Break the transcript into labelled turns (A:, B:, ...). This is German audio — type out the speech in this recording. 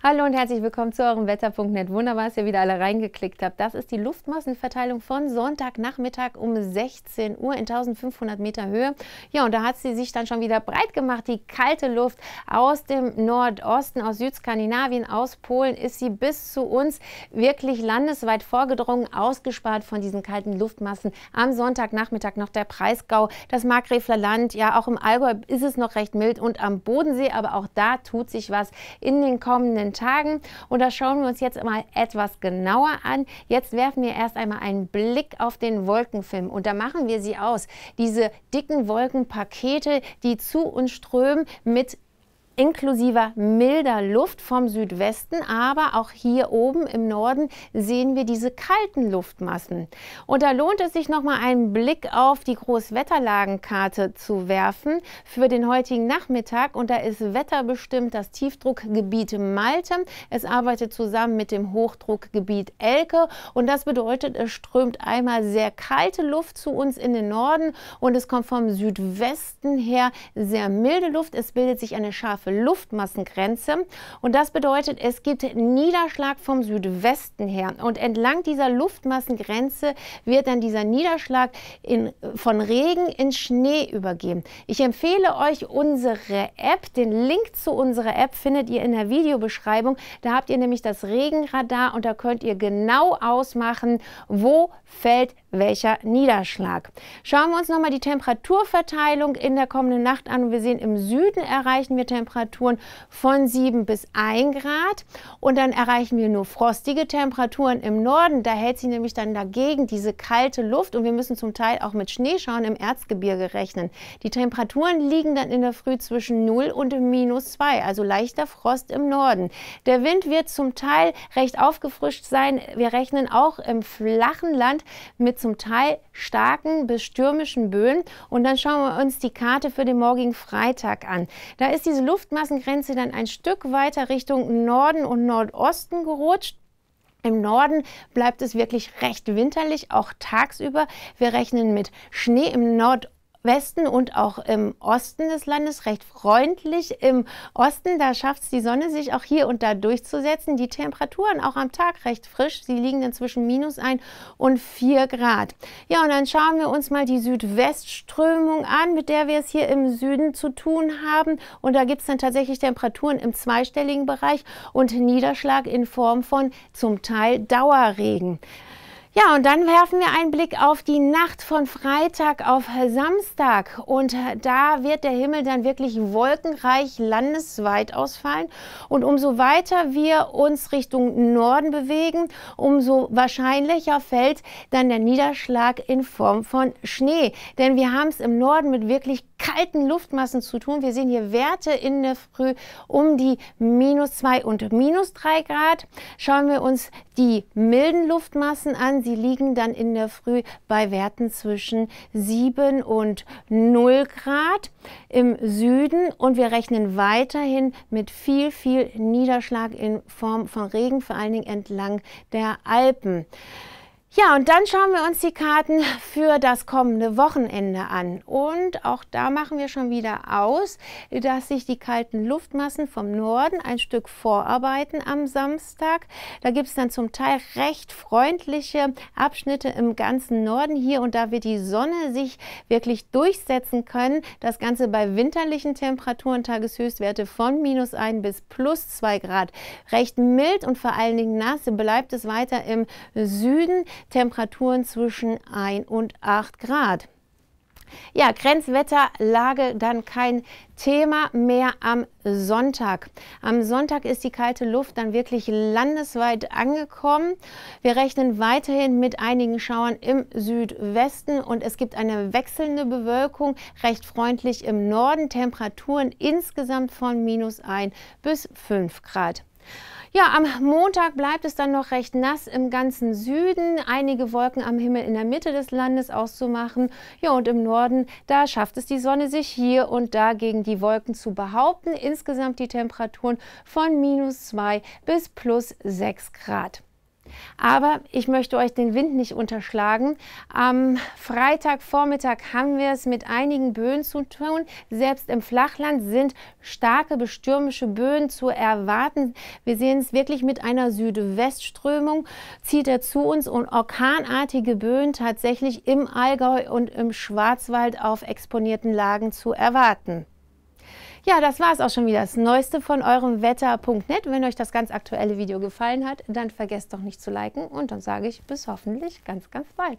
A: Hallo und herzlich willkommen zu eurem Wetter.net. Wunderbar, dass ihr wieder alle reingeklickt habt. Das ist die Luftmassenverteilung von Sonntagnachmittag um 16 Uhr in 1500 Meter Höhe. Ja, und da hat sie sich dann schon wieder breit gemacht. Die kalte Luft aus dem Nordosten, aus Südskandinavien, aus Polen ist sie bis zu uns wirklich landesweit vorgedrungen, ausgespart von diesen kalten Luftmassen. Am Sonntagnachmittag noch der Preisgau, das Markgräfler Land, ja auch im Allgäu ist es noch recht mild und am Bodensee, aber auch da tut sich was in den kommenden 14 Tagen. Und das schauen wir uns jetzt mal etwas genauer an. Jetzt werfen wir erst einmal einen Blick auf den Wolkenfilm und da machen wir sie aus. Diese dicken Wolkenpakete, die zu uns strömen mit inklusive milder Luft vom Südwesten, aber auch hier oben im Norden sehen wir diese kalten Luftmassen. Und da lohnt es sich nochmal einen Blick auf die Großwetterlagenkarte zu werfen für den heutigen Nachmittag. Und da ist wetterbestimmt das Tiefdruckgebiet Malte. Es arbeitet zusammen mit dem Hochdruckgebiet Elke und das bedeutet, es strömt einmal sehr kalte Luft zu uns in den Norden und es kommt vom Südwesten her sehr milde Luft. Es bildet sich eine scharfe Luftmassengrenze. Und das bedeutet, es gibt Niederschlag vom Südwesten her. Und entlang dieser Luftmassengrenze wird dann dieser Niederschlag in, von Regen in Schnee übergeben. Ich empfehle euch unsere App. Den Link zu unserer App findet ihr in der Videobeschreibung. Da habt ihr nämlich das Regenradar und da könnt ihr genau ausmachen, wo fällt welcher Niederschlag. Schauen wir uns nochmal die Temperaturverteilung in der kommenden Nacht an. Wir sehen, im Süden erreichen wir Temperaturen Temperaturen von 7 bis 1 Grad. Und dann erreichen wir nur frostige Temperaturen im Norden. Da hält sich nämlich dann dagegen diese kalte Luft. Und wir müssen zum Teil auch mit Schneeschauen im Erzgebirge rechnen. Die Temperaturen liegen dann in der Früh zwischen 0 und minus 2, also leichter Frost im Norden. Der Wind wird zum Teil recht aufgefrischt sein. Wir rechnen auch im flachen Land mit zum Teil starken bis stürmischen Böen. Und dann schauen wir uns die Karte für den morgigen Freitag an. Da ist diese Luft Luftmassengrenze dann ein Stück weiter Richtung Norden und Nordosten gerutscht. Im Norden bleibt es wirklich recht winterlich, auch tagsüber. Wir rechnen mit Schnee im Nordosten Westen und auch im Osten des Landes recht freundlich. Im Osten, da schafft es die Sonne, sich auch hier und da durchzusetzen. Die Temperaturen auch am Tag recht frisch. Sie liegen dann zwischen minus 1 und 4 Grad. Ja, und dann schauen wir uns mal die Südwestströmung an, mit der wir es hier im Süden zu tun haben. Und da gibt es dann tatsächlich Temperaturen im zweistelligen Bereich und Niederschlag in Form von zum Teil Dauerregen. Ja, und dann werfen wir einen Blick auf die Nacht von Freitag auf Samstag. Und äh, da wird der Himmel dann wirklich wolkenreich landesweit ausfallen. Und umso weiter wir uns Richtung Norden bewegen, umso wahrscheinlicher fällt dann der Niederschlag in Form von Schnee. Denn wir haben es im Norden mit wirklich kalten Luftmassen zu tun. Wir sehen hier Werte in der Früh um die minus 2 und minus 3 Grad. Schauen wir uns die milden Luftmassen an. Sie liegen dann in der Früh bei Werten zwischen 7 und 0 Grad im Süden. Und wir rechnen weiterhin mit viel, viel Niederschlag in Form von Regen, vor allen Dingen entlang der Alpen. Ja, und dann schauen wir uns die Karten für das kommende Wochenende an. Und auch da machen wir schon wieder aus, dass sich die kalten Luftmassen vom Norden ein Stück vorarbeiten am Samstag. Da gibt es dann zum Teil recht freundliche Abschnitte im ganzen Norden hier. Und da wird die Sonne sich wirklich durchsetzen können. Das Ganze bei winterlichen Temperaturen, Tageshöchstwerte von minus 1 bis plus 2 Grad. Recht mild und vor allen Dingen nass bleibt es weiter im Süden. Temperaturen zwischen 1 und 8 Grad. Ja, Grenzwetterlage dann kein Thema mehr am Sonntag. Am Sonntag ist die kalte Luft dann wirklich landesweit angekommen. Wir rechnen weiterhin mit einigen Schauern im Südwesten und es gibt eine wechselnde Bewölkung, recht freundlich im Norden, Temperaturen insgesamt von minus 1 bis 5 Grad. Ja, am Montag bleibt es dann noch recht nass im ganzen Süden. Einige Wolken am Himmel in der Mitte des Landes auszumachen. Ja, und im Norden, da schafft es die Sonne sich hier und da gegen die Wolken zu behaupten. Insgesamt die Temperaturen von minus 2 bis plus 6 Grad. Aber ich möchte euch den Wind nicht unterschlagen. Am Freitagvormittag haben wir es mit einigen Böen zu tun. Selbst im Flachland sind starke bestürmische Böen zu erwarten. Wir sehen es wirklich mit einer Südwestströmung. Zieht er zu uns und orkanartige Böen tatsächlich im Allgäu und im Schwarzwald auf exponierten Lagen zu erwarten. Ja, das war es auch schon wieder. Das Neueste von eurem Wetter.net. Wenn euch das ganz aktuelle Video gefallen hat, dann vergesst doch nicht zu liken und dann sage ich bis hoffentlich ganz, ganz bald.